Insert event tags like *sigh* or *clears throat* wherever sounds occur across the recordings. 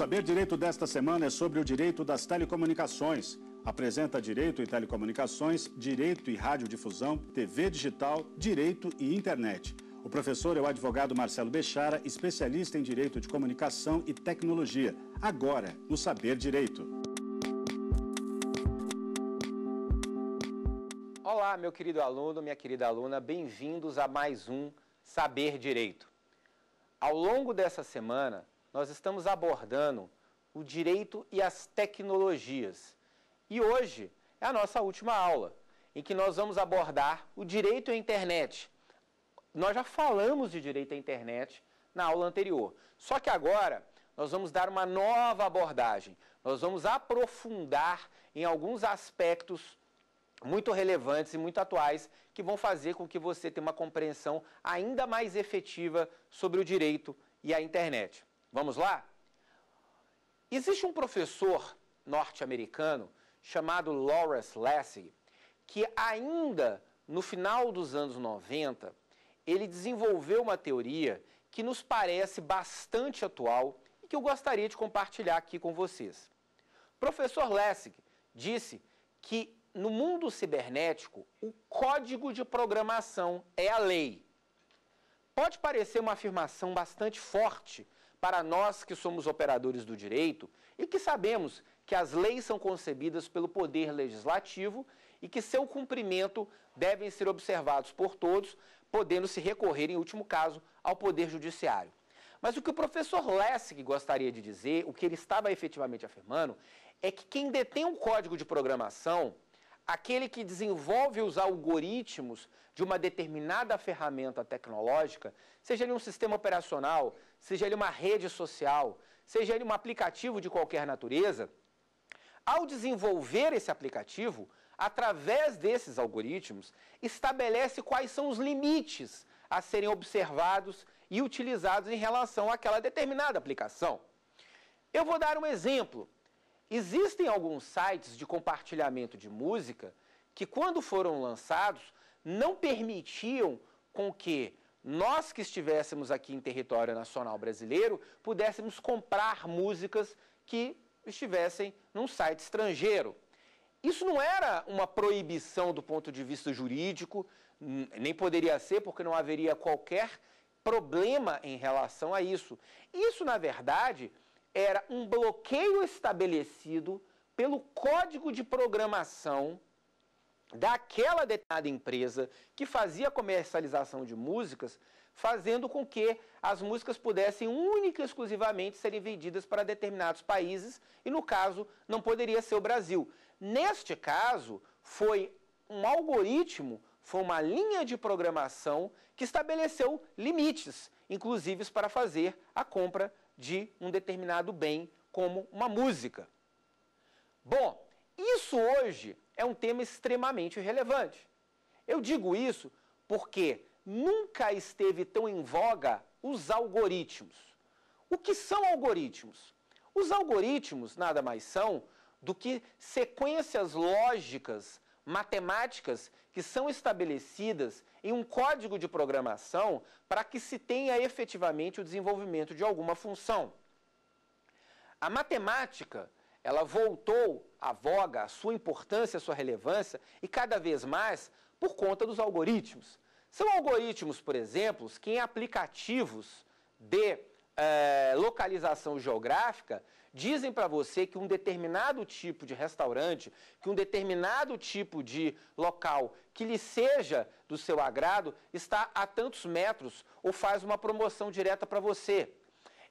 Saber Direito desta semana é sobre o direito das telecomunicações. Apresenta Direito e Telecomunicações, Direito e Radiodifusão, TV Digital, Direito e Internet. O professor é o advogado Marcelo Bechara, especialista em Direito de Comunicação e Tecnologia. Agora, no Saber Direito. Olá, meu querido aluno, minha querida aluna, bem-vindos a mais um Saber Direito. Ao longo dessa semana, nós estamos abordando o direito e as tecnologias. E hoje é a nossa última aula, em que nós vamos abordar o direito à internet. Nós já falamos de direito à internet na aula anterior, só que agora nós vamos dar uma nova abordagem. Nós vamos aprofundar em alguns aspectos muito relevantes e muito atuais que vão fazer com que você tenha uma compreensão ainda mais efetiva sobre o direito e a internet. Vamos lá? Existe um professor norte-americano chamado Lawrence Lessig que ainda no final dos anos 90 ele desenvolveu uma teoria que nos parece bastante atual e que eu gostaria de compartilhar aqui com vocês. O professor Lessig disse que no mundo cibernético o código de programação é a lei. Pode parecer uma afirmação bastante forte, para nós que somos operadores do direito e que sabemos que as leis são concebidas pelo poder legislativo e que seu cumprimento devem ser observados por todos, podendo se recorrer, em último caso, ao poder judiciário. Mas o que o professor Lessig gostaria de dizer, o que ele estava efetivamente afirmando, é que quem detém um código de programação, aquele que desenvolve os algoritmos de uma determinada ferramenta tecnológica, seja ele um sistema operacional, seja ele uma rede social, seja ele um aplicativo de qualquer natureza, ao desenvolver esse aplicativo, através desses algoritmos, estabelece quais são os limites a serem observados e utilizados em relação àquela determinada aplicação. Eu vou dar um exemplo. Existem alguns sites de compartilhamento de música que, quando foram lançados, não permitiam com que nós que estivéssemos aqui em território nacional brasileiro pudéssemos comprar músicas que estivessem num site estrangeiro. Isso não era uma proibição do ponto de vista jurídico, nem poderia ser, porque não haveria qualquer problema em relação a isso. Isso, na verdade, era um bloqueio estabelecido pelo Código de Programação daquela determinada empresa que fazia comercialização de músicas, fazendo com que as músicas pudessem única e exclusivamente serem vendidas para determinados países e, no caso, não poderia ser o Brasil. Neste caso, foi um algoritmo, foi uma linha de programação que estabeleceu limites, inclusive para fazer a compra de um determinado bem, como uma música. Bom, isso hoje é um tema extremamente relevante. Eu digo isso porque nunca esteve tão em voga os algoritmos. O que são algoritmos? Os algoritmos nada mais são do que sequências lógicas, matemáticas, que são estabelecidas em um código de programação para que se tenha efetivamente o desenvolvimento de alguma função. A matemática, ela voltou a voga, a sua importância, a sua relevância, e cada vez mais por conta dos algoritmos. São algoritmos, por exemplo, que em aplicativos de eh, localização geográfica dizem para você que um determinado tipo de restaurante, que um determinado tipo de local que lhe seja do seu agrado está a tantos metros ou faz uma promoção direta para você.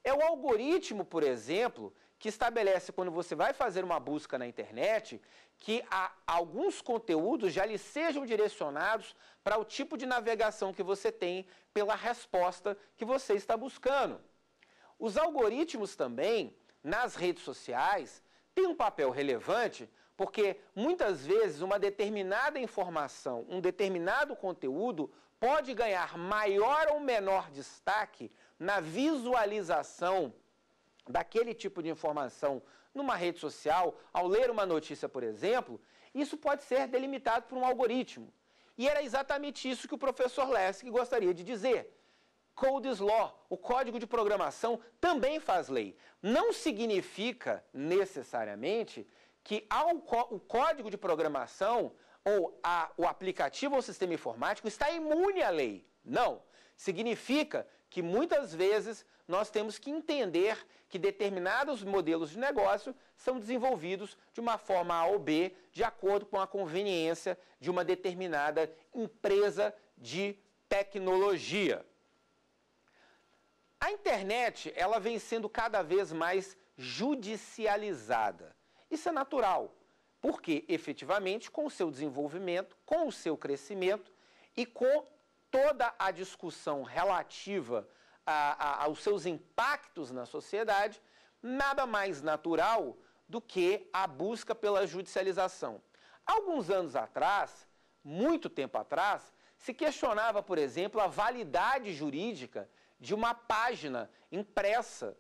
É o algoritmo, por exemplo, que estabelece quando você vai fazer uma busca na internet que alguns conteúdos já lhe sejam direcionados para o tipo de navegação que você tem pela resposta que você está buscando. Os algoritmos também, nas redes sociais, têm um papel relevante porque muitas vezes uma determinada informação, um determinado conteúdo pode ganhar maior ou menor destaque na visualização daquele tipo de informação numa rede social, ao ler uma notícia, por exemplo, isso pode ser delimitado por um algoritmo. E era exatamente isso que o professor Lessig gostaria de dizer. is Law, o código de programação, também faz lei. Não significa necessariamente que ao o código de programação ou a, o aplicativo ou sistema informático está imune à lei. Não. Significa que muitas vezes nós temos que entender que determinados modelos de negócio são desenvolvidos de uma forma A ou B, de acordo com a conveniência de uma determinada empresa de tecnologia. A internet, ela vem sendo cada vez mais judicializada. Isso é natural, porque efetivamente com o seu desenvolvimento, com o seu crescimento e com toda a discussão relativa a, a, aos seus impactos na sociedade, nada mais natural do que a busca pela judicialização. Alguns anos atrás, muito tempo atrás, se questionava, por exemplo, a validade jurídica de uma página impressa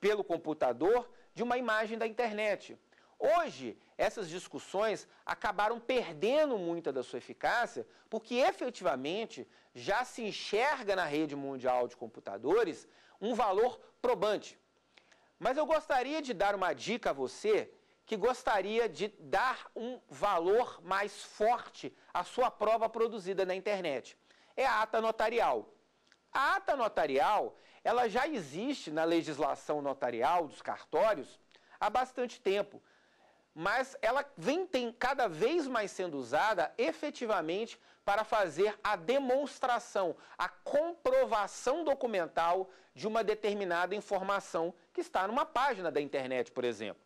pelo computador de uma imagem da internet. Hoje, essas discussões acabaram perdendo muita da sua eficácia, porque efetivamente já se enxerga na rede mundial de computadores um valor probante. Mas eu gostaria de dar uma dica a você que gostaria de dar um valor mais forte à sua prova produzida na internet. É a ata notarial. A ata notarial, ela já existe na legislação notarial dos cartórios há bastante tempo mas ela vem tem cada vez mais sendo usada efetivamente para fazer a demonstração, a comprovação documental de uma determinada informação que está numa página da internet, por exemplo.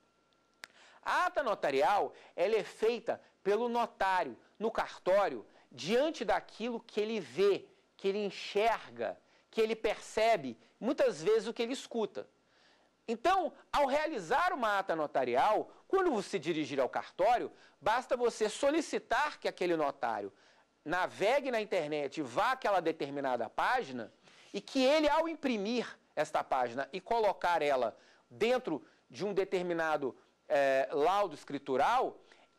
A ata notarial ela é feita pelo notário no cartório diante daquilo que ele vê, que ele enxerga, que ele percebe, muitas vezes o que ele escuta. Então, ao realizar uma ata notarial, quando você dirigir ao cartório, basta você solicitar que aquele notário navegue na internet, vá àquela determinada página e que ele, ao imprimir esta página e colocar ela dentro de um determinado é, laudo escritural,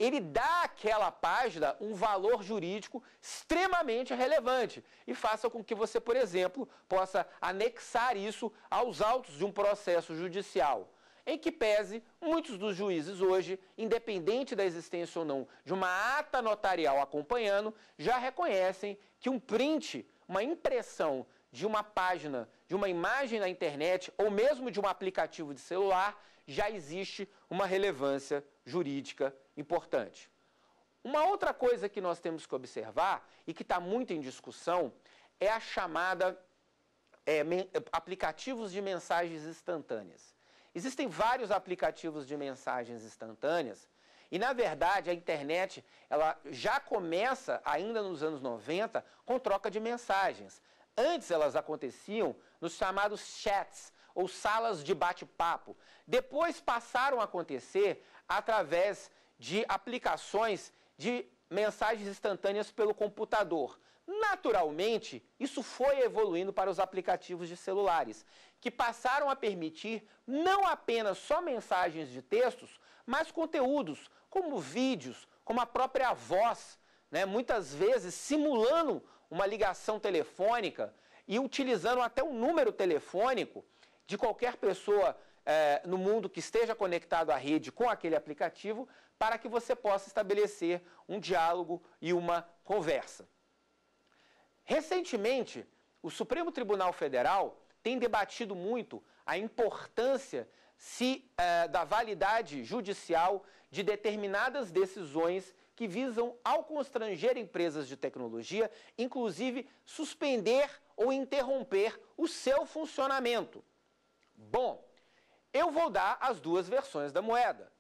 ele dá àquela página um valor jurídico extremamente relevante e faça com que você, por exemplo, possa anexar isso aos autos de um processo judicial. Em que pese, muitos dos juízes hoje, independente da existência ou não de uma ata notarial acompanhando, já reconhecem que um print, uma impressão de uma página, de uma imagem na internet ou mesmo de um aplicativo de celular, já existe uma relevância jurídica importante. Uma outra coisa que nós temos que observar e que está muito em discussão é a chamada é, aplicativos de mensagens instantâneas. Existem vários aplicativos de mensagens instantâneas e, na verdade, a internet ela já começa, ainda nos anos 90, com troca de mensagens. Antes elas aconteciam nos chamados chats, ou salas de bate-papo. Depois passaram a acontecer através de aplicações de mensagens instantâneas pelo computador. Naturalmente, isso foi evoluindo para os aplicativos de celulares, que passaram a permitir não apenas só mensagens de textos, mas conteúdos, como vídeos, como a própria voz, né? muitas vezes simulando uma ligação telefônica e utilizando até um número telefônico de qualquer pessoa é, no mundo que esteja conectado à rede com aquele aplicativo, para que você possa estabelecer um diálogo e uma conversa. Recentemente, o Supremo Tribunal Federal tem debatido muito a importância se, é, da validade judicial de determinadas decisões que visam, ao constranger empresas de tecnologia, inclusive suspender ou interromper o seu funcionamento. Bom, eu vou dar as duas versões da moeda.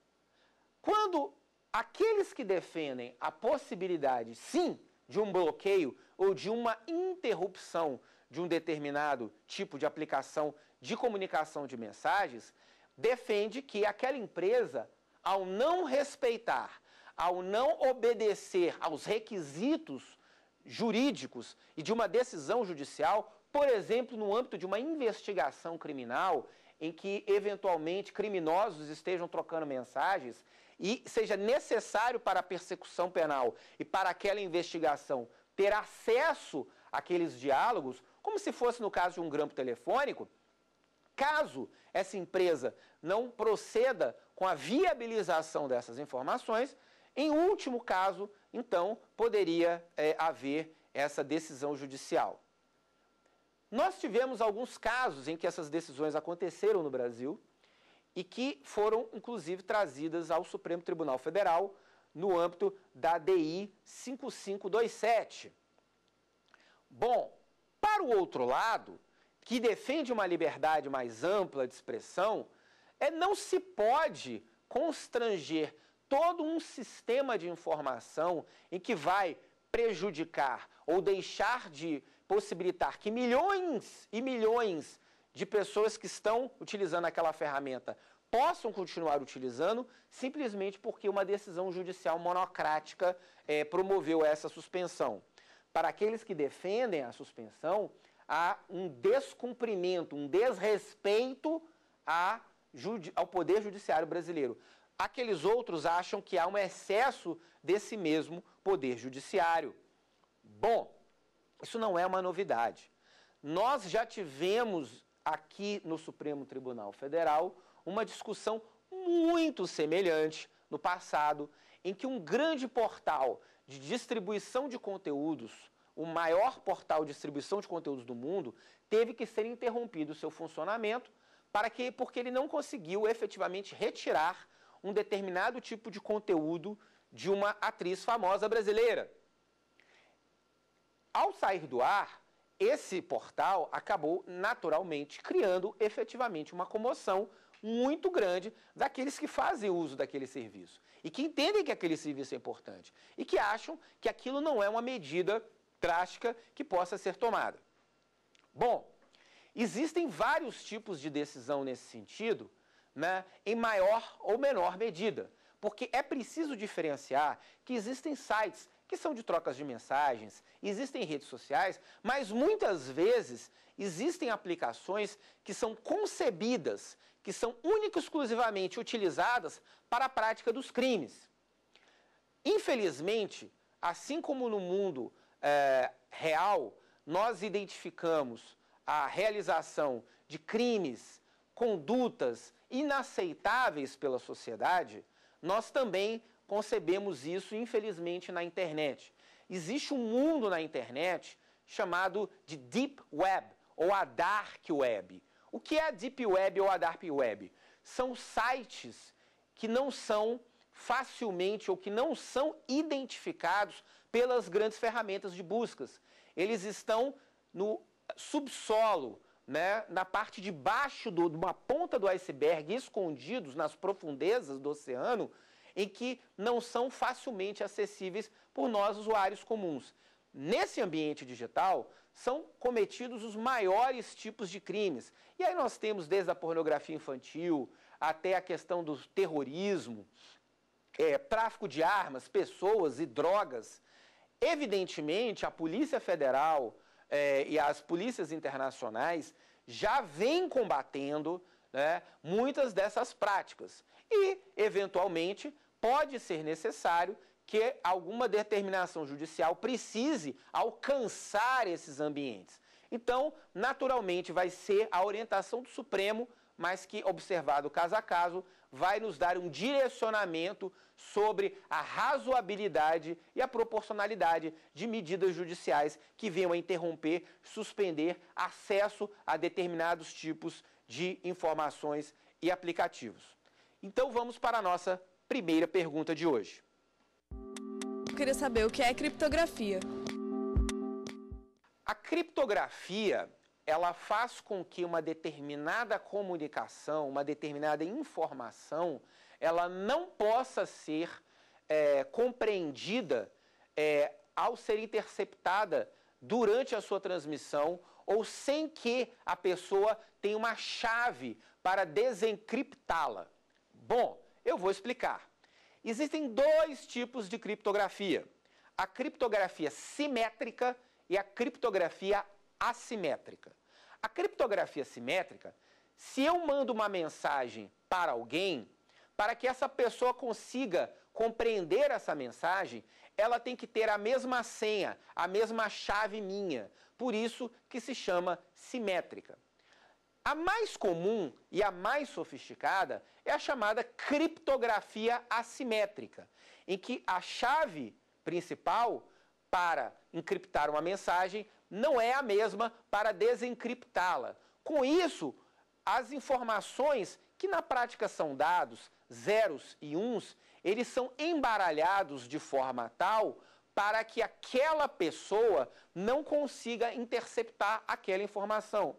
Quando aqueles que defendem a possibilidade, sim, de um bloqueio ou de uma interrupção de um determinado tipo de aplicação de comunicação de mensagens, defende que aquela empresa, ao não respeitar, ao não obedecer aos requisitos jurídicos e de uma decisão judicial, por exemplo, no âmbito de uma investigação criminal, em que eventualmente criminosos estejam trocando mensagens e seja necessário para a persecução penal e para aquela investigação ter acesso àqueles diálogos, como se fosse no caso de um grampo telefônico, caso essa empresa não proceda com a viabilização dessas informações, em último caso, então, poderia é, haver essa decisão judicial. Nós tivemos alguns casos em que essas decisões aconteceram no Brasil e que foram, inclusive, trazidas ao Supremo Tribunal Federal no âmbito da DI 5527. Bom, para o outro lado, que defende uma liberdade mais ampla de expressão, é não se pode constranger todo um sistema de informação em que vai prejudicar ou deixar de possibilitar que milhões e milhões de pessoas que estão utilizando aquela ferramenta possam continuar utilizando, simplesmente porque uma decisão judicial monocrática é, promoveu essa suspensão. Para aqueles que defendem a suspensão, há um descumprimento, um desrespeito a, ao Poder Judiciário brasileiro aqueles outros acham que há um excesso desse mesmo poder judiciário. Bom, isso não é uma novidade. Nós já tivemos aqui no Supremo Tribunal Federal uma discussão muito semelhante no passado, em que um grande portal de distribuição de conteúdos, o maior portal de distribuição de conteúdos do mundo, teve que ser interrompido o seu funcionamento para que porque ele não conseguiu efetivamente retirar um determinado tipo de conteúdo de uma atriz famosa brasileira. Ao sair do ar, esse portal acabou naturalmente criando efetivamente uma comoção muito grande daqueles que fazem uso daquele serviço e que entendem que aquele serviço é importante e que acham que aquilo não é uma medida drástica que possa ser tomada. Bom, existem vários tipos de decisão nesse sentido né, em maior ou menor medida. Porque é preciso diferenciar que existem sites que são de trocas de mensagens, existem redes sociais, mas muitas vezes existem aplicações que são concebidas, que são única e exclusivamente utilizadas para a prática dos crimes. Infelizmente, assim como no mundo é, real, nós identificamos a realização de crimes, condutas inaceitáveis pela sociedade, nós também concebemos isso, infelizmente, na internet. Existe um mundo na internet chamado de Deep Web ou a Dark Web. O que é a Deep Web ou a Dark Web? São sites que não são facilmente ou que não são identificados pelas grandes ferramentas de buscas. Eles estão no subsolo, né, na parte de baixo de uma ponta do iceberg, escondidos nas profundezas do oceano, em que não são facilmente acessíveis por nós usuários comuns. Nesse ambiente digital, são cometidos os maiores tipos de crimes. E aí nós temos desde a pornografia infantil até a questão do terrorismo, é, tráfico de armas, pessoas e drogas. Evidentemente, a Polícia Federal, é, e as polícias internacionais já vêm combatendo né, muitas dessas práticas. E, eventualmente, pode ser necessário que alguma determinação judicial precise alcançar esses ambientes. Então, naturalmente, vai ser a orientação do Supremo, mas que, observado caso a caso, vai nos dar um direcionamento sobre a razoabilidade e a proporcionalidade de medidas judiciais que venham a interromper, suspender acesso a determinados tipos de informações e aplicativos. Então vamos para a nossa primeira pergunta de hoje. Eu queria saber o que é criptografia. A criptografia ela faz com que uma determinada comunicação, uma determinada informação, ela não possa ser é, compreendida é, ao ser interceptada durante a sua transmissão ou sem que a pessoa tenha uma chave para desencriptá-la. Bom, eu vou explicar. Existem dois tipos de criptografia: a criptografia simétrica e a criptografia assimétrica. A criptografia simétrica, se eu mando uma mensagem para alguém, para que essa pessoa consiga compreender essa mensagem, ela tem que ter a mesma senha, a mesma chave minha. Por isso que se chama simétrica. A mais comum e a mais sofisticada é a chamada criptografia assimétrica, em que a chave principal para encriptar uma mensagem não é a mesma para desencriptá-la. Com isso, as informações que na prática são dados, zeros e uns, eles são embaralhados de forma tal para que aquela pessoa não consiga interceptar aquela informação.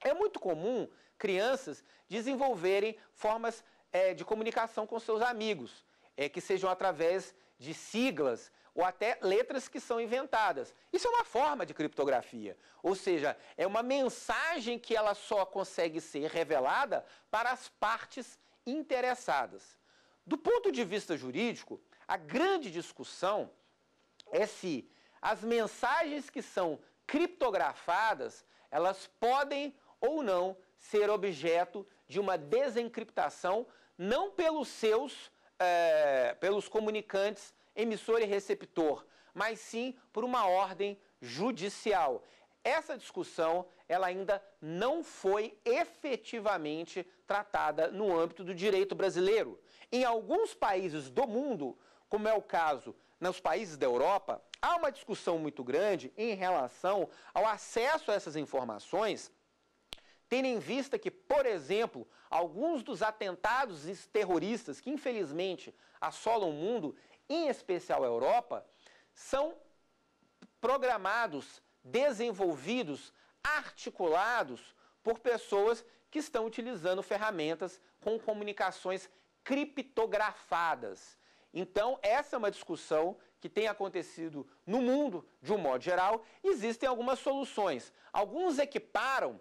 É muito comum crianças desenvolverem formas é, de comunicação com seus amigos, é, que sejam através de siglas, ou até letras que são inventadas. Isso é uma forma de criptografia, ou seja, é uma mensagem que ela só consegue ser revelada para as partes interessadas. Do ponto de vista jurídico, a grande discussão é se as mensagens que são criptografadas, elas podem ou não ser objeto de uma desencriptação, não pelos seus, é, pelos comunicantes emissor e receptor, mas sim por uma ordem judicial. Essa discussão ela ainda não foi efetivamente tratada no âmbito do direito brasileiro. Em alguns países do mundo, como é o caso nos países da Europa, há uma discussão muito grande em relação ao acesso a essas informações, tendo em vista que, por exemplo, alguns dos atentados terroristas que infelizmente assolam o mundo, em especial a Europa, são programados, desenvolvidos, articulados por pessoas que estão utilizando ferramentas com comunicações criptografadas. Então, essa é uma discussão que tem acontecido no mundo, de um modo geral. Existem algumas soluções. Alguns equiparam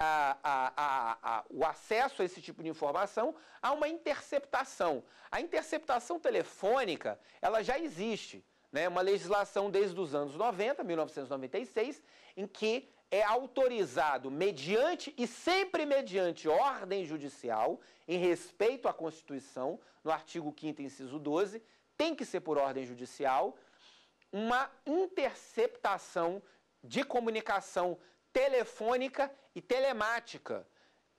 a, a, a, o acesso a esse tipo de informação a uma interceptação. A interceptação telefônica, ela já existe. Né? Uma legislação desde os anos 90, 1996, em que é autorizado mediante e sempre mediante ordem judicial, em respeito à Constituição, no artigo 5 inciso 12, tem que ser por ordem judicial, uma interceptação de comunicação telefônica e telemática.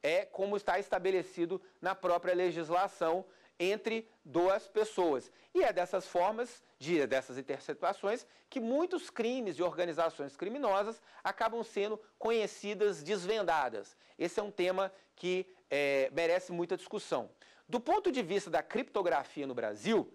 É como está estabelecido na própria legislação entre duas pessoas. E é dessas formas, de, dessas interceptações, que muitos crimes e organizações criminosas acabam sendo conhecidas, desvendadas. Esse é um tema que é, merece muita discussão. Do ponto de vista da criptografia no Brasil,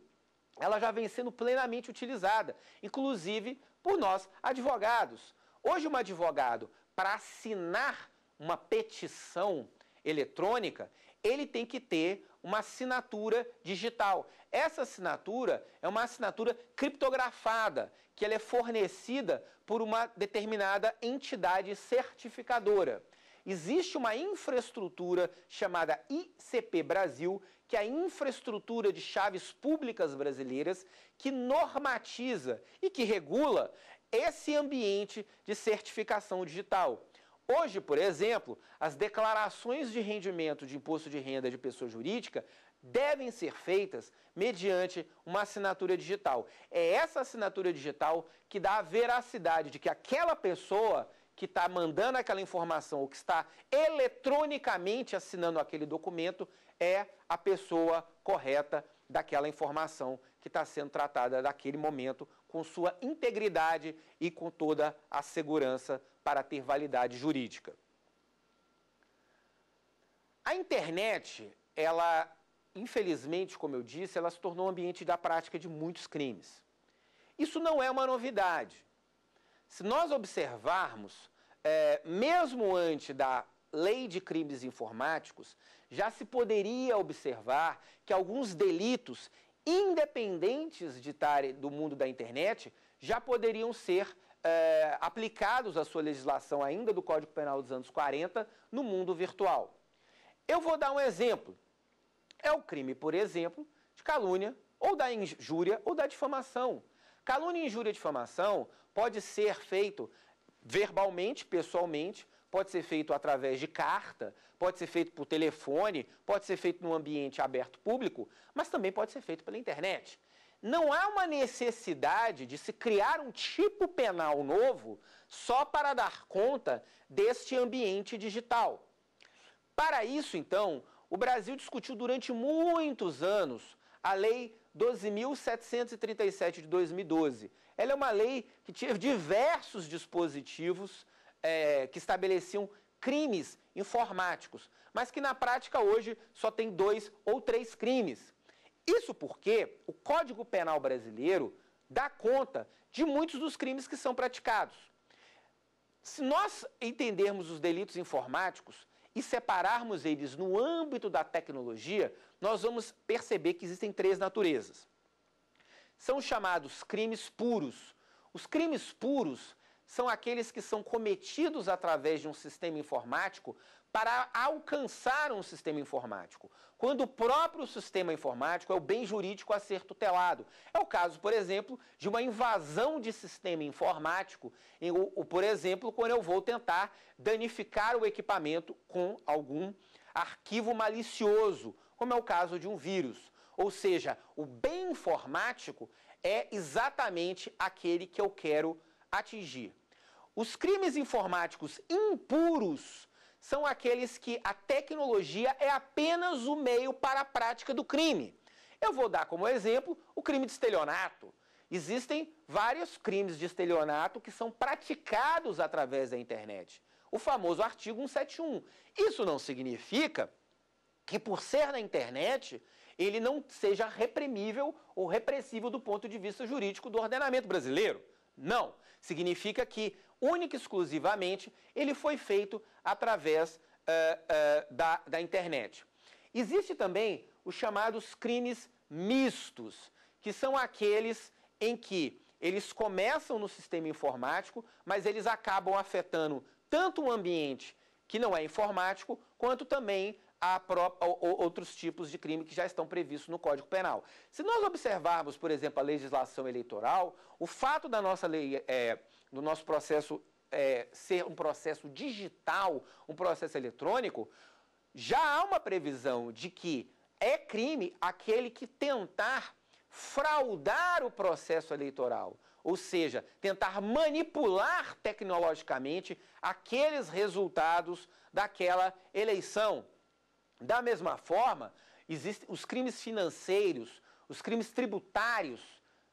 ela já vem sendo plenamente utilizada, inclusive por nós advogados. Hoje, um advogado, para assinar uma petição eletrônica, ele tem que ter uma assinatura digital. Essa assinatura é uma assinatura criptografada, que ela é fornecida por uma determinada entidade certificadora. Existe uma infraestrutura chamada ICP Brasil, que é a infraestrutura de chaves públicas brasileiras, que normatiza e que regula esse ambiente de certificação digital. Hoje, por exemplo, as declarações de rendimento de imposto de renda de pessoa jurídica devem ser feitas mediante uma assinatura digital. É essa assinatura digital que dá a veracidade de que aquela pessoa que está mandando aquela informação ou que está eletronicamente assinando aquele documento é a pessoa correta daquela informação que está sendo tratada daquele momento com sua integridade e com toda a segurança para ter validade jurídica. A internet, ela, infelizmente, como eu disse, ela se tornou um ambiente da prática de muitos crimes. Isso não é uma novidade. Se nós observarmos, é, mesmo antes da lei de crimes informáticos, já se poderia observar que alguns delitos independentes de estarem do mundo da internet, já poderiam ser é, aplicados à sua legislação ainda do Código Penal dos anos 40 no mundo virtual. Eu vou dar um exemplo. É o crime, por exemplo, de calúnia ou da injúria ou da difamação. Calúnia, injúria e difamação pode ser feito verbalmente, pessoalmente, pode ser feito através de carta, pode ser feito por telefone, pode ser feito num ambiente aberto público, mas também pode ser feito pela internet. Não há uma necessidade de se criar um tipo penal novo só para dar conta deste ambiente digital. Para isso, então, o Brasil discutiu durante muitos anos a Lei 12.737 de 2012. Ela é uma lei que tinha diversos dispositivos é, que estabeleciam crimes informáticos, mas que na prática hoje só tem dois ou três crimes. Isso porque o Código Penal brasileiro dá conta de muitos dos crimes que são praticados. Se nós entendermos os delitos informáticos e separarmos eles no âmbito da tecnologia, nós vamos perceber que existem três naturezas. São chamados crimes puros. Os crimes puros são aqueles que são cometidos através de um sistema informático para alcançar um sistema informático, quando o próprio sistema informático é o bem jurídico a ser tutelado. É o caso, por exemplo, de uma invasão de sistema informático, ou por exemplo, quando eu vou tentar danificar o equipamento com algum arquivo malicioso, como é o caso de um vírus. Ou seja, o bem informático é exatamente aquele que eu quero atingir. Os crimes informáticos impuros são aqueles que a tecnologia é apenas o meio para a prática do crime. Eu vou dar como exemplo o crime de estelionato. Existem vários crimes de estelionato que são praticados através da internet. O famoso artigo 171. Isso não significa que, por ser na internet, ele não seja reprimível ou repressível do ponto de vista jurídico do ordenamento brasileiro. Não. Significa que, única e exclusivamente, ele foi feito através uh, uh, da, da internet. Existe também os chamados crimes mistos, que são aqueles em que eles começam no sistema informático, mas eles acabam afetando tanto o ambiente que não é informático, quanto também a, outros tipos de crime que já estão previstos no Código Penal. Se nós observarmos, por exemplo, a legislação eleitoral, o fato da nossa lei, é, do nosso processo é, ser um processo digital, um processo eletrônico, já há uma previsão de que é crime aquele que tentar fraudar o processo eleitoral, ou seja, tentar manipular tecnologicamente aqueles resultados daquela eleição. Da mesma forma, existem os crimes financeiros, os crimes tributários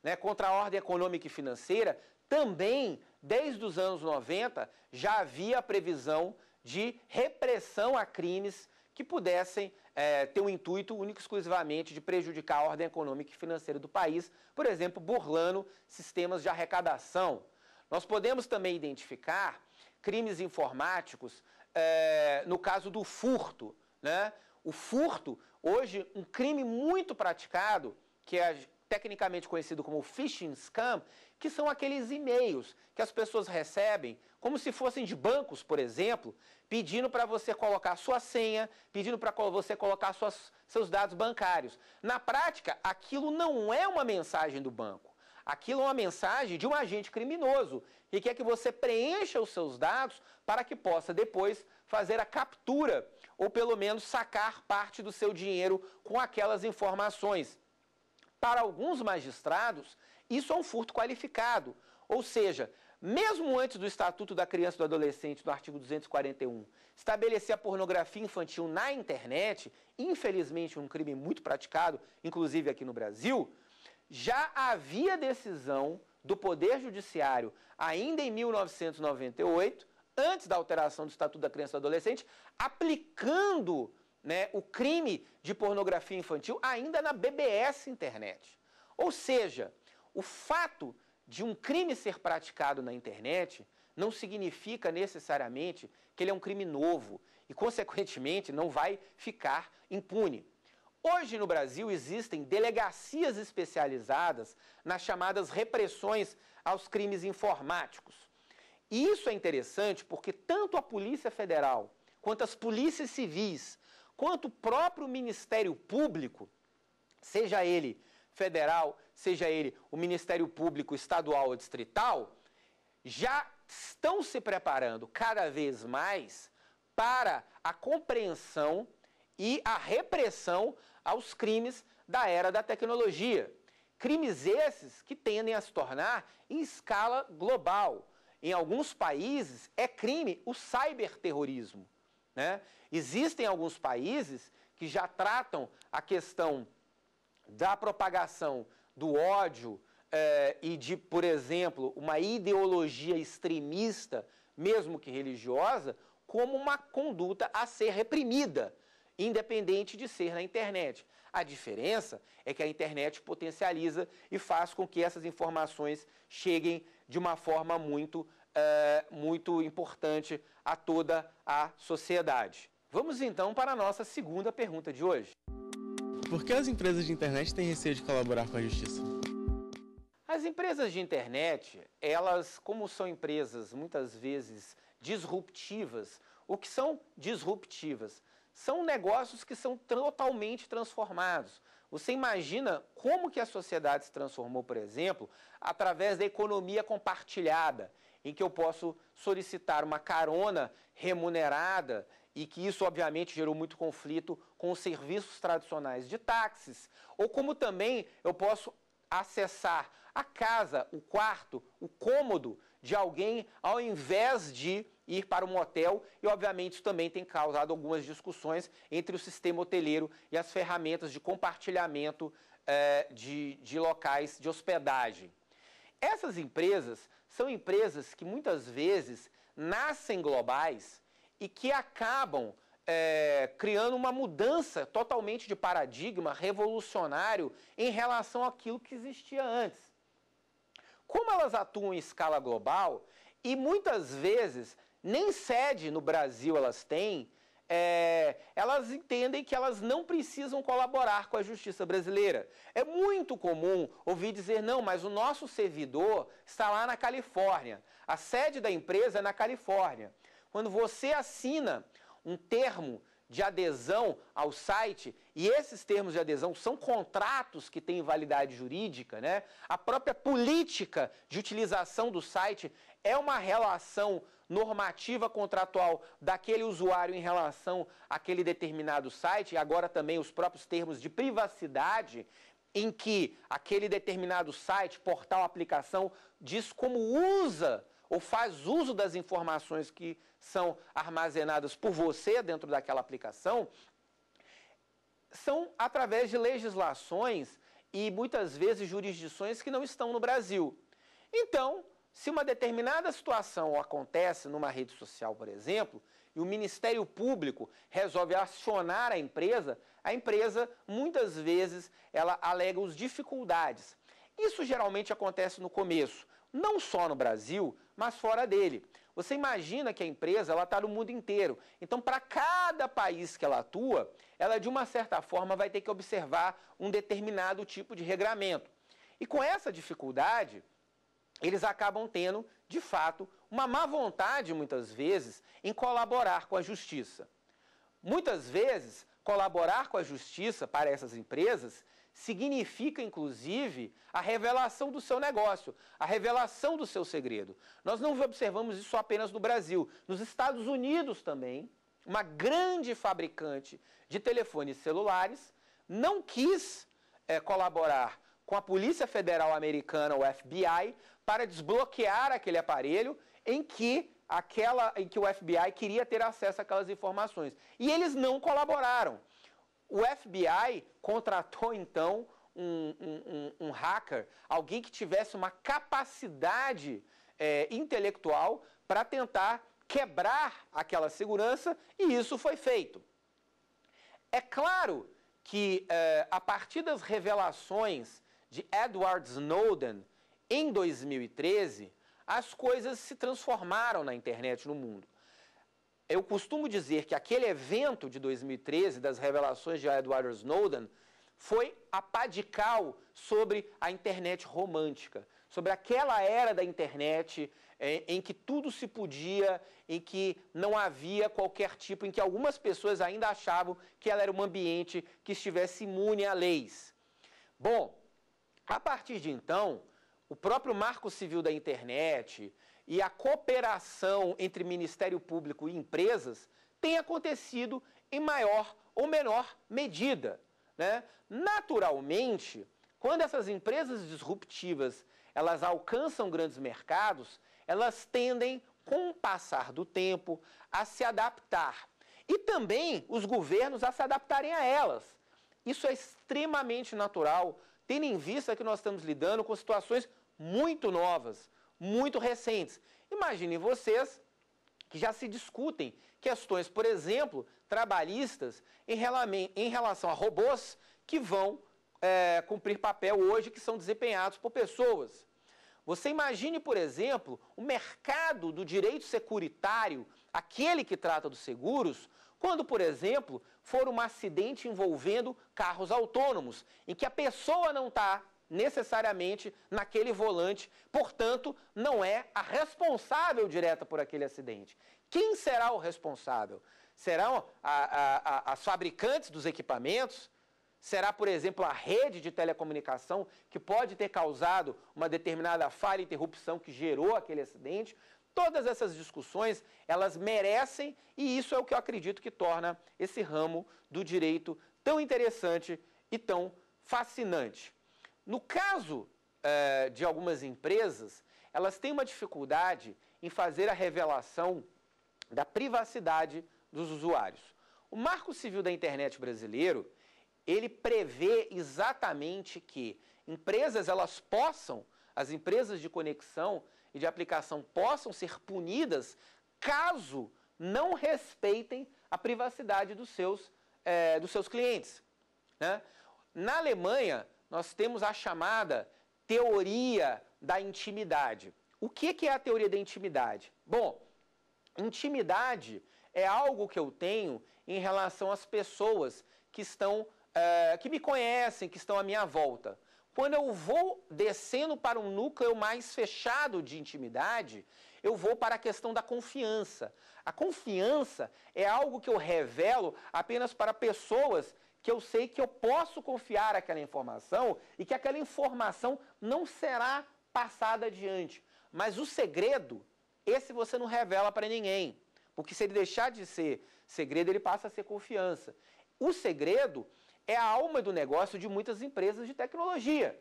né, contra a ordem econômica e financeira, também, desde os anos 90, já havia a previsão de repressão a crimes que pudessem é, ter o um intuito único e exclusivamente de prejudicar a ordem econômica e financeira do país, por exemplo, burlando sistemas de arrecadação. Nós podemos também identificar crimes informáticos é, no caso do furto. Né? O furto, hoje, um crime muito praticado, que é tecnicamente conhecido como phishing scam, que são aqueles e-mails que as pessoas recebem, como se fossem de bancos, por exemplo, pedindo para você colocar sua senha, pedindo para você colocar suas, seus dados bancários. Na prática, aquilo não é uma mensagem do banco. Aquilo é uma mensagem de um agente criminoso que quer que você preencha os seus dados para que possa depois fazer a captura ou pelo menos sacar parte do seu dinheiro com aquelas informações. Para alguns magistrados, isso é um furto qualificado, ou seja, mesmo antes do Estatuto da Criança e do Adolescente, do artigo 241, estabelecer a pornografia infantil na internet, infelizmente um crime muito praticado, inclusive aqui no Brasil, já havia decisão do Poder Judiciário, ainda em 1998, antes da alteração do Estatuto da Criança e do Adolescente, aplicando né, o crime de pornografia infantil ainda na BBS internet. Ou seja, o fato de um crime ser praticado na internet não significa necessariamente que ele é um crime novo e, *laughs* consequentemente, não vai ficar impune. Hoje no Brasil existem delegacias especializadas nas chamadas repressões aos crimes informáticos. E isso é interessante porque tanto a Polícia Federal, quanto as polícias civis, quanto o próprio Ministério Público, seja ele federal, seja ele o Ministério Público estadual ou distrital, já estão se preparando cada vez mais para a compreensão e a repressão aos crimes da era da tecnologia. Crimes esses que tendem a se tornar em escala global em alguns países, é crime o cyberterrorismo. Né? Existem alguns países que já tratam a questão da propagação do ódio eh, e de, por exemplo, uma ideologia extremista, mesmo que religiosa, como uma conduta a ser reprimida, independente de ser na internet. A diferença é que a internet potencializa e faz com que essas informações cheguem de uma forma muito, é, muito importante a toda a sociedade. Vamos então para a nossa segunda pergunta de hoje. Por que as empresas de internet têm receio de colaborar com a justiça? As empresas de internet, elas, como são empresas muitas vezes disruptivas, o que são disruptivas? São negócios que são totalmente transformados. Você imagina como que a sociedade se transformou, por exemplo, através da economia compartilhada, em que eu posso solicitar uma carona remunerada e que isso obviamente gerou muito conflito com os serviços tradicionais de táxis, ou como também eu posso acessar a casa, o quarto, o cômodo de alguém ao invés de ir para um hotel e, obviamente, isso também tem causado algumas discussões entre o sistema hoteleiro e as ferramentas de compartilhamento eh, de, de locais de hospedagem. Essas empresas são empresas que muitas vezes nascem globais e que acabam é, criando uma mudança totalmente de paradigma revolucionário em relação àquilo que existia antes. Como elas atuam em escala global e muitas vezes nem sede no Brasil elas têm, é, elas entendem que elas não precisam colaborar com a justiça brasileira. É muito comum ouvir dizer: não, mas o nosso servidor está lá na Califórnia, a sede da empresa é na Califórnia. Quando você assina um termo de adesão ao site, e esses termos de adesão são contratos que têm validade jurídica, né? A própria política de utilização do site é uma relação normativa contratual daquele usuário em relação àquele determinado site, e agora também os próprios termos de privacidade, em que aquele determinado site, portal, aplicação diz como usa ou faz uso das informações que são armazenadas por você dentro daquela aplicação, são através de legislações e muitas vezes jurisdições que não estão no Brasil. Então, se uma determinada situação acontece numa rede social, por exemplo, e o Ministério Público resolve acionar a empresa, a empresa muitas vezes ela alega as dificuldades. Isso geralmente acontece no começo, não só no Brasil, mas fora dele. Você imagina que a empresa ela está no mundo inteiro. Então, para cada país que ela atua, ela de uma certa forma vai ter que observar um determinado tipo de regramento. E com essa dificuldade, eles acabam tendo, de fato, uma má vontade, muitas vezes, em colaborar com a justiça. Muitas vezes, colaborar com a justiça para essas empresas significa, inclusive, a revelação do seu negócio, a revelação do seu segredo. Nós não observamos isso apenas no Brasil. Nos Estados Unidos também, uma grande fabricante de telefones celulares não quis é, colaborar com a Polícia Federal Americana, o FBI, para desbloquear aquele aparelho em que aquela em que o FBI queria ter acesso àquelas informações. E eles não colaboraram. O FBI contratou então um, um, um, hacker, alguém que tivesse uma capacidade é, intelectual para tentar quebrar aquela segurança, e isso foi feito. É claro que é, a partir das revelações de Edward Snowden em 2013, as coisas se transformaram na internet no mundo. Eu costumo dizer que aquele evento de 2013 das revelações de Edward Snowden foi a padical sobre a internet romântica, sobre aquela era da internet em, é, em que tudo se podia, em que não havia qualquer tipo, em que algumas pessoas ainda achavam que ela era um ambiente que estivesse imune a leis. Bom, a partir de então, o próprio Marco Civil da Internet e a cooperação entre Ministério Público e empresas tem acontecido em maior ou menor medida. Né? Naturalmente, quando essas empresas disruptivas elas alcançam grandes mercados, elas tendem, com o passar do tempo, a se adaptar. E também os governos a se adaptarem a elas. Isso é extremamente natural tendo em vista que nós estamos lidando com situações muito novas, muito recentes. Imaginem vocês que já se discutem questões, por exemplo, trabalhistas em relação a robôs que vão é, cumprir papel hoje que são desempenhados por pessoas. Você imagine, por exemplo, o mercado do direito securitário, aquele que trata dos seguros, quando, por exemplo, for um acidente envolvendo carros autônomos, em que a pessoa não está necessariamente naquele volante, portanto, não é a responsável direta por aquele acidente. Quem será o responsável? Serão a, a, a, as fabricantes dos equipamentos? Será, por exemplo, a rede de telecomunicação que pode ter causado uma determinada falha, interrupção que gerou aquele acidente? Todas essas discussões, elas merecem, e isso é o que eu acredito que torna esse ramo do direito tão interessante e tão fascinante. No caso eh, de algumas empresas, elas têm uma dificuldade em fazer a revelação da privacidade dos usuários. O Marco Civil da Internet brasileiro, ele prevê exatamente que empresas elas possam, as empresas de conexão, e de aplicação possam ser punidas caso não respeitem a privacidade dos seus, é, dos seus clientes. Né? Na Alemanha, nós temos a chamada teoria da intimidade. O que, que é a teoria da intimidade? Bom, intimidade é algo que eu tenho em relação às pessoas que estão, é, que me conhecem, que estão à minha volta. Quando eu vou descendo para um núcleo mais fechado de intimidade, eu vou para a questão da confiança. A confiança é algo que eu revelo apenas para pessoas que eu sei que eu posso confiar aquela informação e que aquela informação não será passada adiante. Mas o segredo, esse você não revela para ninguém. Porque se ele deixar de ser segredo, ele passa a ser confiança. O segredo é a alma do negócio de muitas empresas de tecnologia.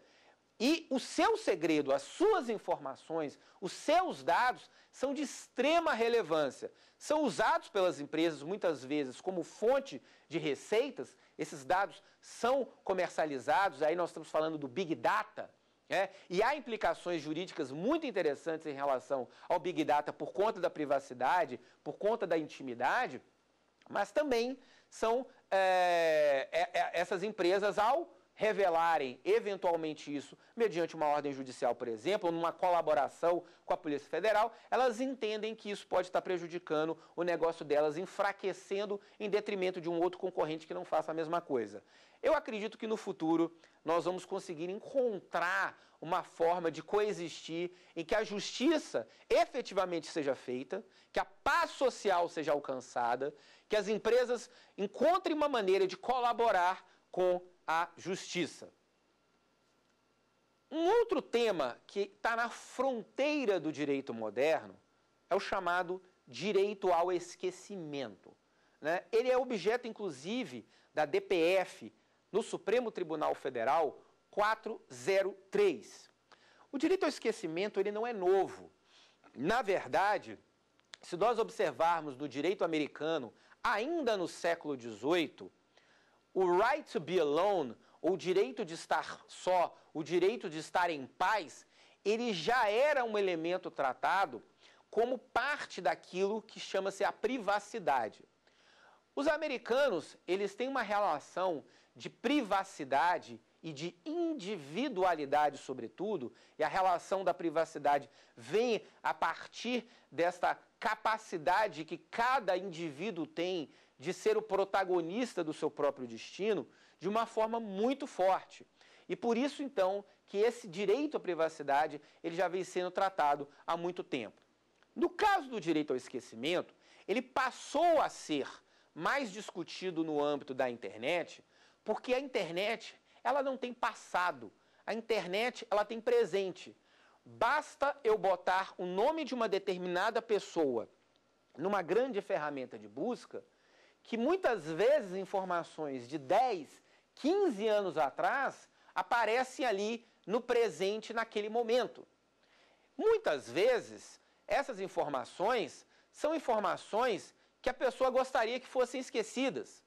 E o seu segredo, as suas informações, os seus dados são de extrema relevância. São usados pelas empresas muitas vezes como fonte de receitas, esses dados são comercializados, aí nós estamos falando do Big Data. É, e há implicações jurídicas muito interessantes em relação ao Big Data por conta da privacidade, por conta da intimidade. Mas também são é, é, é, essas empresas, ao revelarem eventualmente isso mediante uma ordem judicial, por exemplo, numa colaboração com a Polícia Federal, elas entendem que isso pode estar prejudicando o negócio delas, enfraquecendo em detrimento de um outro concorrente que não faça a mesma coisa. Eu acredito que no futuro nós vamos conseguir encontrar uma forma de coexistir em que a justiça efetivamente seja feita, que a paz social seja alcançada que as empresas encontrem uma maneira de colaborar com a justiça. Um outro tema que está na fronteira do direito moderno é o chamado direito ao esquecimento. Né? Ele é objeto, inclusive, da DPF no Supremo Tribunal Federal 403. O direito ao esquecimento ele não é novo. Na verdade, se nós observarmos no direito americano Ainda no século XVIII, o right to be alone, ou direito de estar só, o direito de estar em paz, ele já era um elemento tratado como parte daquilo que chama-se a privacidade. Os americanos, eles têm uma relação de privacidade e de individualidade, sobretudo, e a relação da privacidade vem a partir desta capacidade que cada indivíduo tem de ser o protagonista do seu próprio destino de uma forma muito forte. E por isso, então, que esse direito à privacidade ele já vem sendo tratado há muito tempo. No caso do direito ao esquecimento, ele passou a ser mais discutido no âmbito da internet, porque a internet ela não tem passado, a internet ela tem presente. Basta eu botar o nome de uma determinada pessoa numa grande ferramenta de busca, que muitas vezes informações de 10, 15 anos atrás aparecem ali no presente naquele momento. Muitas vezes, essas informações são informações que a pessoa gostaria que fossem esquecidas.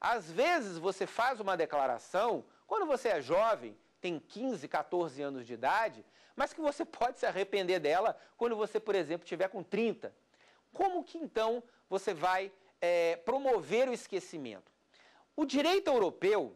Às vezes você faz uma declaração, quando você é jovem, tem 15, 14 anos de idade, mas que você *laughs* pode se arrepender dela quando você, por exemplo, tiver com 30. Como que então você vai é, promover o esquecimento? O direito europeu,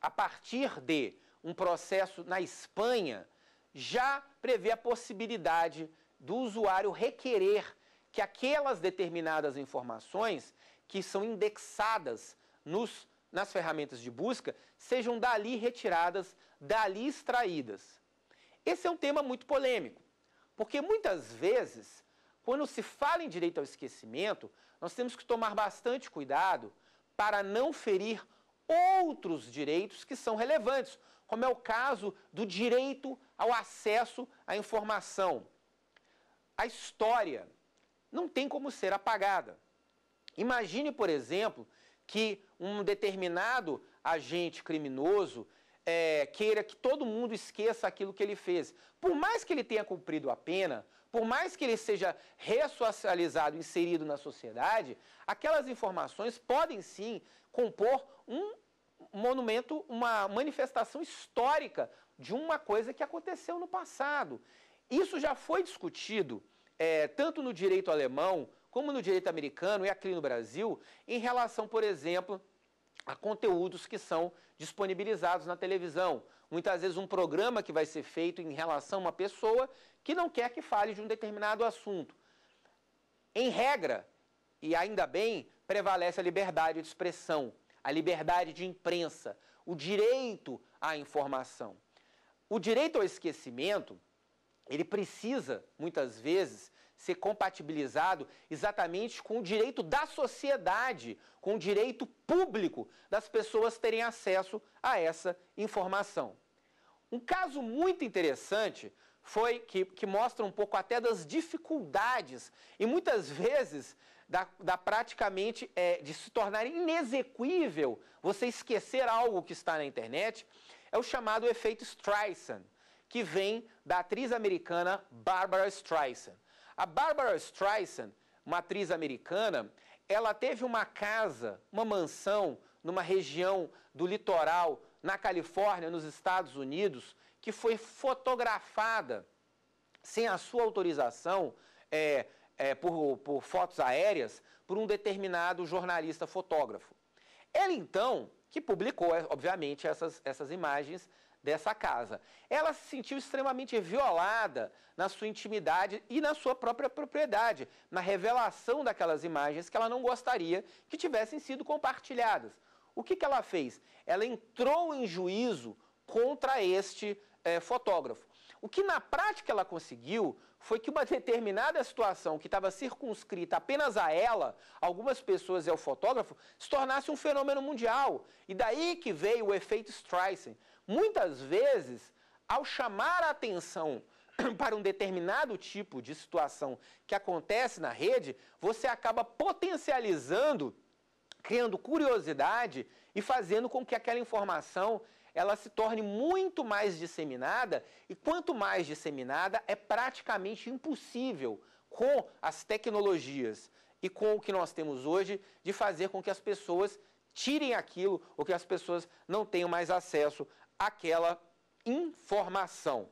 a partir de um processo na Espanha, já prevê a possibilidade do usuário requerer que aquelas determinadas informações que são indexadas nos, nas ferramentas de busca sejam dali retiradas dali extraídas. Esse é um tema muito polêmico, porque muitas vezes, quando se fala em direito ao esquecimento, nós temos que tomar bastante cuidado para não ferir outros direitos que são relevantes, como é o caso do direito ao acesso à informação. A história não tem como ser apagada. Imagine, por exemplo, que um determinado agente criminoso é, queira que todo mundo esqueça aquilo que ele fez. Por mais que ele tenha cumprido a pena, por mais que ele seja ressocializado, inserido na sociedade, aquelas informações podem sim compor um monumento, uma manifestação histórica de uma coisa que aconteceu no passado. Isso já foi discutido é, tanto no direito alemão como no direito americano e aqui no Brasil, em relação, por exemplo, a conteúdos que são disponibilizados na televisão. Muitas vezes um programa que vai ser feito em relação a uma pessoa que não quer que fale de um determinado assunto. Em regra, e ainda bem, prevalece a liberdade de expressão, a liberdade de imprensa, o direito à informação. O direito ao esquecimento, ele precisa, muitas vezes, ser compatibilizado exatamente com o direito da sociedade, com o direito público das pessoas terem acesso a essa informação. Um caso muito interessante foi que, que mostra um pouco até das dificuldades e muitas vezes da, da praticamente é, de se tornar inexequível você esquecer algo que está na internet, é o chamado efeito Streisand, que vem da atriz americana Barbara Streisand. A Barbara Streisand, uma atriz americana, ela teve uma casa, uma mansão, numa região do litoral, na Califórnia, nos Estados Unidos, que foi fotografada sem a sua autorização, é, é, por, por fotos aéreas, por um determinado jornalista fotógrafo. Ela, então, que publicou, é, obviamente, essas, essas imagens dessa casa. Ela se sentiu extremamente violada na sua intimidade e na sua própria propriedade, na revelação daquelas imagens que ela não gostaria que tivessem sido compartilhadas. O que, que ela fez? Ela entrou em juízo contra este é, fotógrafo. O que na prática ela conseguiu foi que uma determinada situação que estava circunscrita apenas a ela, algumas pessoas e ao fotógrafo, se tornasse um fenômeno mundial. E daí que veio o efeito Streisand. Muitas vezes, ao chamar a atenção *clears throat* para um determinado tipo de situação que acontece na rede, você acaba potencializando, criando curiosidade e fazendo com que aquela informação ela se torne muito mais disseminada e quanto mais disseminada é praticamente impossível com as tecnologias e com o que nós temos hoje de fazer com que as pessoas tirem aquilo ou que as pessoas não tenham mais acesso aquela informação.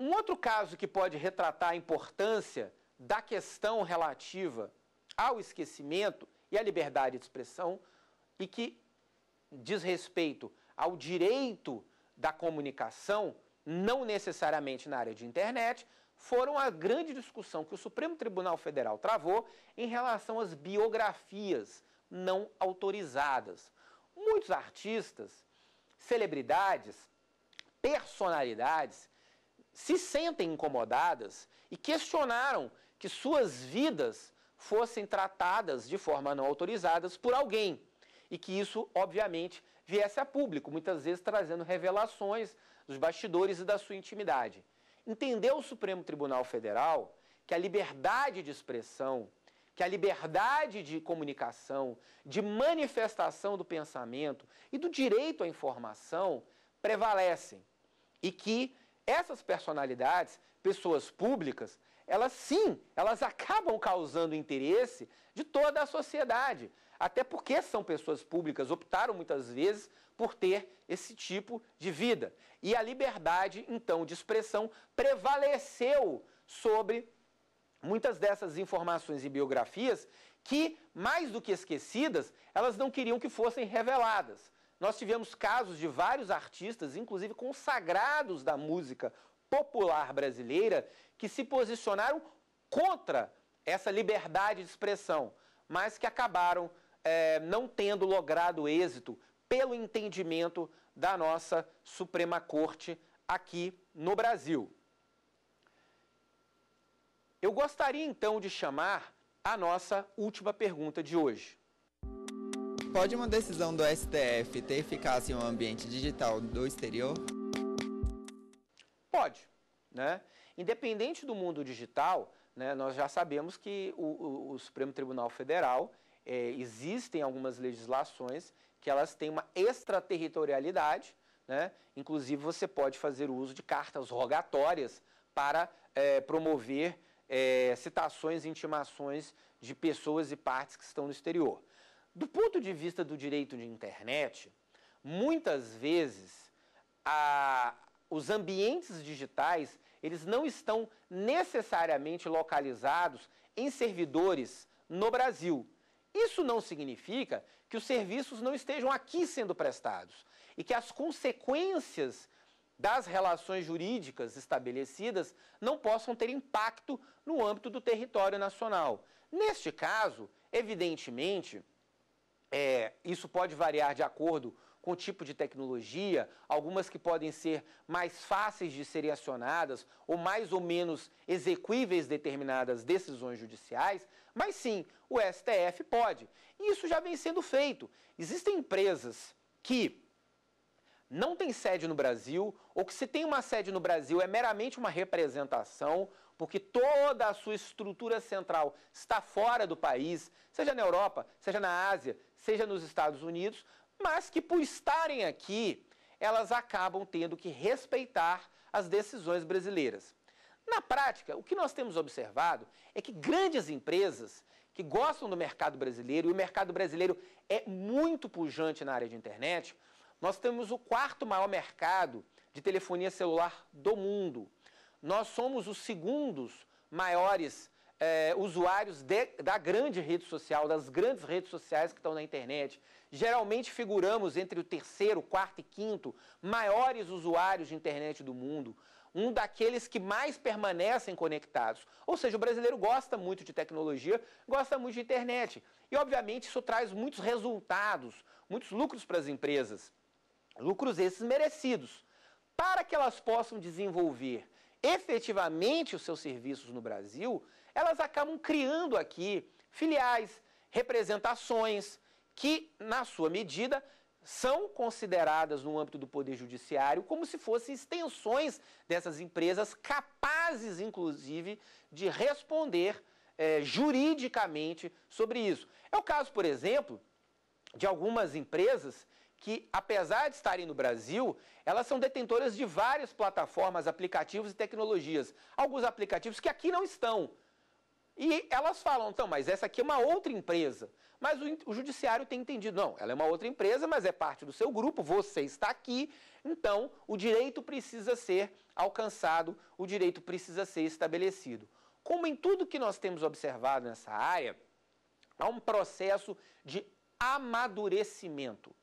Um outro caso que pode retratar a importância da questão relativa ao esquecimento e à liberdade de expressão e que diz respeito ao direito da comunicação, não necessariamente na área de internet, foram a grande discussão que o Supremo Tribunal Federal travou em relação às biografias não autorizadas. Muitos artistas, celebridades, personalidades se sentem incomodadas e questionaram que suas vidas fossem tratadas de forma não autorizadas por alguém e que isso, obviamente, viesse a público, muitas vezes trazendo revelações dos bastidores e da sua intimidade. Entendeu o Supremo Tribunal Federal que a liberdade de expressão que a liberdade de comunicação, de manifestação do pensamento e do direito à informação prevalecem. E que essas personalidades, pessoas públicas, elas sim, elas acabam causando interesse de toda a sociedade. Até porque são pessoas públicas, optaram muitas vezes por ter esse tipo de vida. E a liberdade, então, de expressão prevaleceu sobre muitas dessas informações e biografias que, mais do que esquecidas, elas não queriam que fossem reveladas. Nós tivemos casos de vários artistas, inclusive consagrados da música popular brasileira, que se posicionaram contra essa liberdade de expressão, mas que acabaram é, não tendo logrado êxito pelo entendimento da nossa Suprema Corte aqui no Brasil. Eu gostaria então de chamar a nossa última pergunta de hoje. Pode uma decisão do STF ter eficácia em um ambiente digital do exterior? Pode. Né? Independente do mundo digital, né, nós já sabemos que o, o, o Supremo Tribunal Federal é, existem algumas legislações que elas têm uma extraterritorialidade, né? inclusive você pode fazer uso de cartas rogatórias para é, promover é, citações e intimações de pessoas e partes que estão no exterior. Do ponto de vista do direito de internet, muitas vezes a, os ambientes digitais eles não estão necessariamente localizados em servidores no Brasil. Isso não significa que os serviços não estejam aqui sendo prestados e que as consequências das relações jurídicas estabelecidas não possam ter impacto no âmbito do território nacional. Neste caso, evidentemente, é, isso pode variar de acordo com o tipo de tecnologia, algumas que podem ser mais fáceis de serem acionadas ou mais ou menos execuíveis determinadas decisões judiciais, mas sim, o STF pode. E isso já vem sendo feito. Existem empresas que não tem sede no Brasil, ou que se tem uma sede no Brasil é meramente uma representação, porque toda a sua estrutura central está fora do país, seja na Europa, seja na Ásia, seja nos Estados Unidos, mas que por estarem aqui, elas acabam tendo que respeitar as decisões brasileiras. Na prática, o que nós temos observado é que grandes empresas que gostam do mercado brasileiro, e o mercado brasileiro é muito pujante na área de internet, nós temos o quarto maior mercado de telefonia celular do mundo. Nós somos os segundos maiores é, usuários de, da grande rede social, das grandes redes sociais que estão na internet. Geralmente figuramos entre o terceiro, quarto e quinto maiores usuários de internet do mundo. Um daqueles que mais permanecem conectados. Ou seja, o brasileiro gosta muito de tecnologia, gosta muito de internet. E, obviamente, isso traz muitos resultados, muitos lucros para as empresas. Lucros esses merecidos, para que elas possam desenvolver efetivamente os seus serviços no Brasil, elas acabam criando aqui filiais, representações, que, na sua medida, são consideradas no âmbito do Poder Judiciário como se fossem extensões dessas empresas, capazes, inclusive, de responder eh, juridicamente sobre isso. É o caso, por exemplo, de algumas empresas que, apesar de estarem no Brasil, elas são detentoras de várias plataformas, aplicativos e tecnologias. Alguns aplicativos que aqui não estão. E elas falam, então, mas essa aqui é uma outra empresa. Mas o, o, judiciário tem entendido, não, ela é uma outra empresa, mas é parte do seu grupo, você está aqui, então o direito precisa ser alcançado, o direito precisa ser estabelecido. Como em tudo que nós temos observado nessa área, há um processo de amadurecimento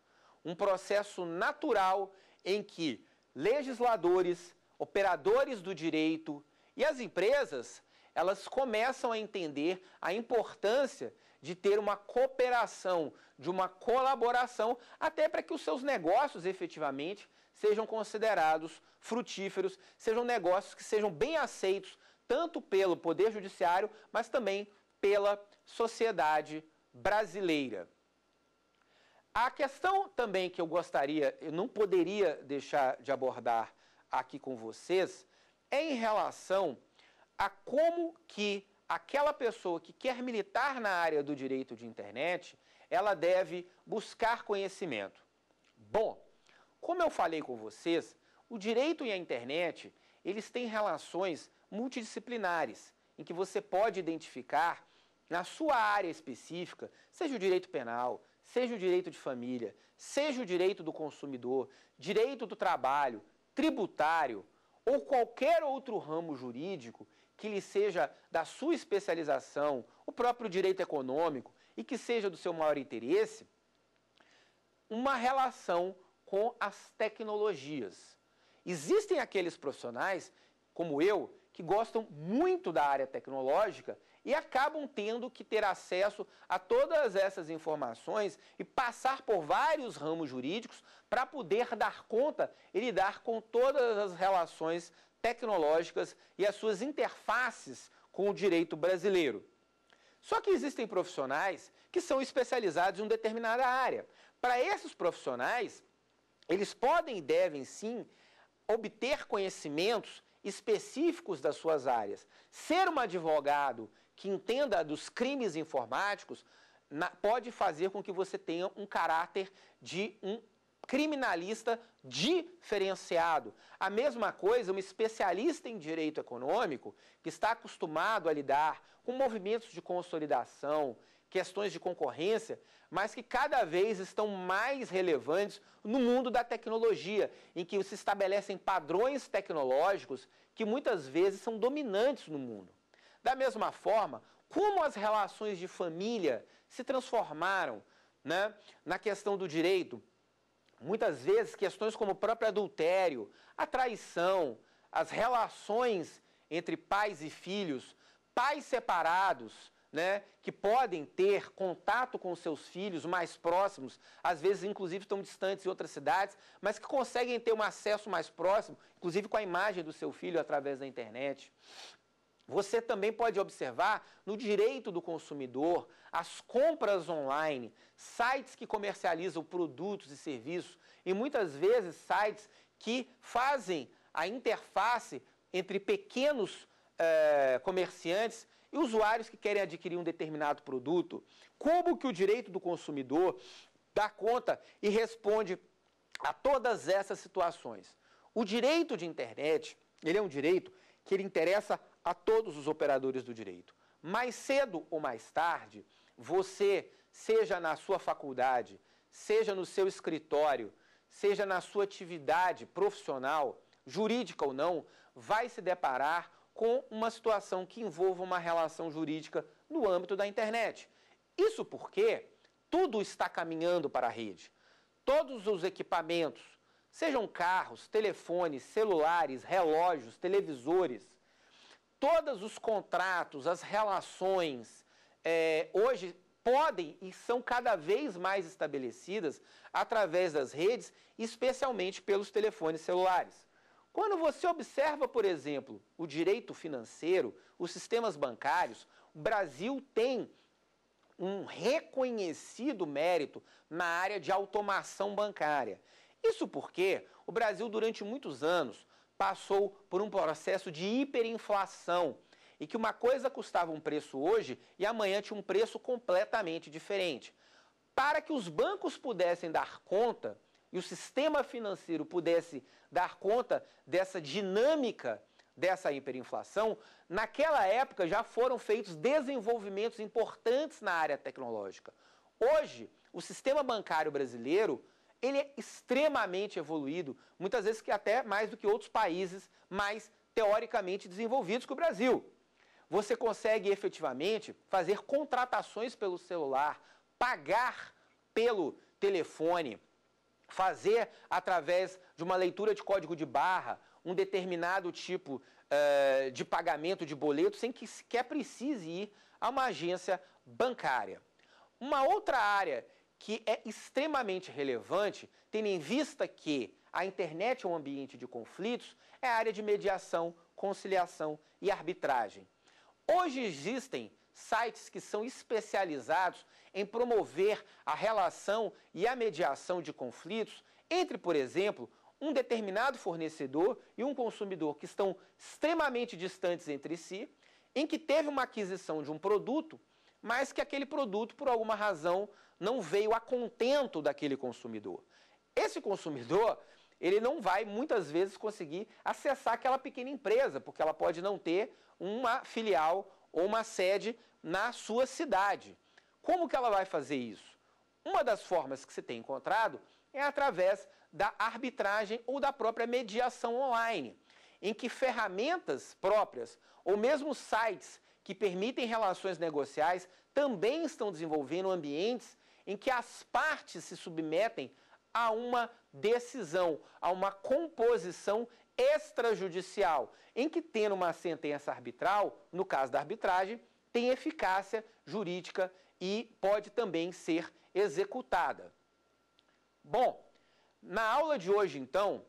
um processo natural em que legisladores, operadores do direito e as empresas, elas começam a entender a importância de ter uma cooperação, de uma colaboração, até para que os seus negócios efetivamente sejam considerados frutíferos, sejam negócios que sejam bem aceitos tanto pelo Poder Judiciário, mas também pela sociedade brasileira. A questão também que eu gostaria, eu não poderia deixar de abordar aqui com vocês, é em relação a como que aquela pessoa que quer militar na área do direito de internet, ela deve buscar conhecimento. Bom, como eu falei com vocês, o direito e a internet, eles têm relações multidisciplinares, em que você pode identificar na sua área específica, seja o direito penal, seja o direito de família, seja o direito do consumidor, direito do trabalho, tributário ou qualquer outro ramo jurídico que lhe seja da sua especialização, o próprio direito econômico e que seja do seu maior interesse, uma relação com as tecnologias. Existem aqueles profissionais, como eu, que gostam muito da área tecnológica e acabam tendo que ter acesso a todas essas informações e passar por vários ramos jurídicos para poder dar conta e lidar com todas as relações tecnológicas e as suas interfaces com o direito brasileiro. Só que existem profissionais que são especializados em uma determinada área. Para esses profissionais, eles podem e devem sim obter conhecimentos específicos das suas áreas. Ser um advogado que entenda dos crimes informáticos na, pode fazer com que você tenha um caráter de um criminalista diferenciado. A mesma coisa, um especialista em direito econômico que está acostumado a lidar com movimentos de consolidação, questões de concorrência, mas que cada vez estão mais relevantes no mundo da tecnologia, em que se estabelecem padrões tecnológicos que muitas vezes são dominantes no mundo. Da mesma forma, como as relações de família se transformaram né, na questão do direito, muitas vezes questões como o próprio adultério, a traição, as relações entre pais e filhos, pais separados, né, que podem ter contato com seus filhos mais próximos, às vezes inclusive estão distantes em outras cidades, mas que conseguem ter um acesso mais próximo, inclusive com a imagem do seu filho através da internet. Você também pode observar no direito do consumidor, as compras online, sites que comercializam produtos e serviços e muitas vezes sites que fazem a interface entre pequenos eh, comerciantes e usuários que querem adquirir um determinado produto. Como que o direito do consumidor dá conta e responde a todas essas situações? O direito de internet, ele é um direito que ele interessa a todos os operadores do direito. Mais cedo ou mais tarde, você, seja na sua faculdade, seja no seu escritório, seja na sua atividade profissional, jurídica ou não, vai se deparar com uma situação que envolva uma relação jurídica no âmbito da internet. Isso porque tudo está caminhando para a rede. Todos os equipamentos, sejam carros, telefones, celulares, relógios, televisores, todos os contratos, as relações, é, hoje podem e são cada vez mais estabelecidas através das redes, especialmente pelos telefones celulares. Quando você observa, por exemplo, o direito financeiro, os sistemas bancários, o Brasil tem um reconhecido mérito na área de automação bancária. Isso porque o Brasil, durante muitos anos, passou por um processo de hiperinflação e que uma coisa custava um preço hoje e amanhã tinha um preço completamente diferente. Para que os bancos pudessem dar conta e o sistema financeiro pudesse dar conta dessa dinâmica dessa hiperinflação, naquela época já foram feitos desenvolvimentos importantes na área tecnológica. Hoje, o sistema bancário brasileiro ele é extremamente evoluído, muitas vezes que até mais do que outros países mais teoricamente desenvolvidos que o Brasil. Você consegue efetivamente fazer contratações pelo celular, pagar pelo telefone, fazer através de uma leitura de código de barra um determinado tipo uh, de pagamento de boleto sem que sequer precise ir a uma agência bancária. Uma outra área que é extremamente relevante, tendo em vista que a internet é um ambiente de conflitos, é a área de mediação, conciliação e arbitragem. Hoje existem sites que são especializados em promover a relação e a mediação de conflitos entre, por exemplo, um determinado fornecedor e um consumidor que estão extremamente distantes entre si, em que teve uma aquisição de um produto, mas que aquele produto, por alguma razão, não veio a contento daquele consumidor. Esse consumidor, ele não vai muitas vezes conseguir acessar aquela pequena empresa, porque ela pode não ter uma filial ou uma sede na sua cidade. Como que ela vai fazer isso? Uma das formas que se tem encontrado é através da arbitragem ou da própria mediação online, em que ferramentas próprias ou mesmo sites que permitem relações negociais também estão desenvolvendo ambientes em que as partes se submetem a uma decisão, a uma composição extrajudicial, em que, tendo uma sentença arbitral, no caso da arbitragem, tem eficácia jurídica e pode também ser executada. Bom, na aula de hoje, então,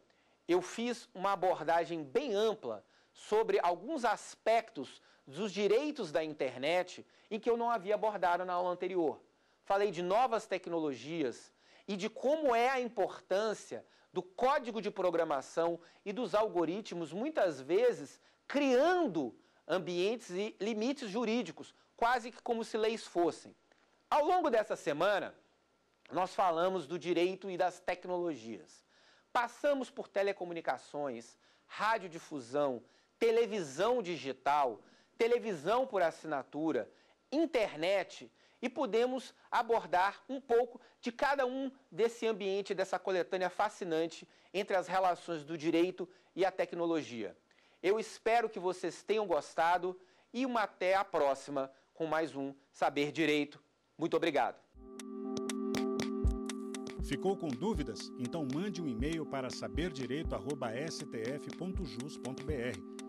eu fiz uma abordagem bem ampla sobre alguns aspectos dos direitos da internet em que eu não havia abordado na aula anterior falei de novas tecnologias e de como é a importância do código de programação e dos algoritmos, muitas vezes criando ambientes e limites jurídicos, quase que como se leis fossem. Ao longo dessa semana, nós falamos do direito e das tecnologias. Passamos por telecomunicações, radiodifusão, televisão digital, televisão por assinatura, internet e pudemos abordar um pouco de cada um desse ambiente, dessa coletânea fascinante entre as relações do direito e a tecnologia. Eu espero que vocês tenham gostado e uma até a próxima com mais um Saber Direito. Muito obrigado. Ficou com dúvidas? Então mande um e-mail para saberdireito@stf.jus.br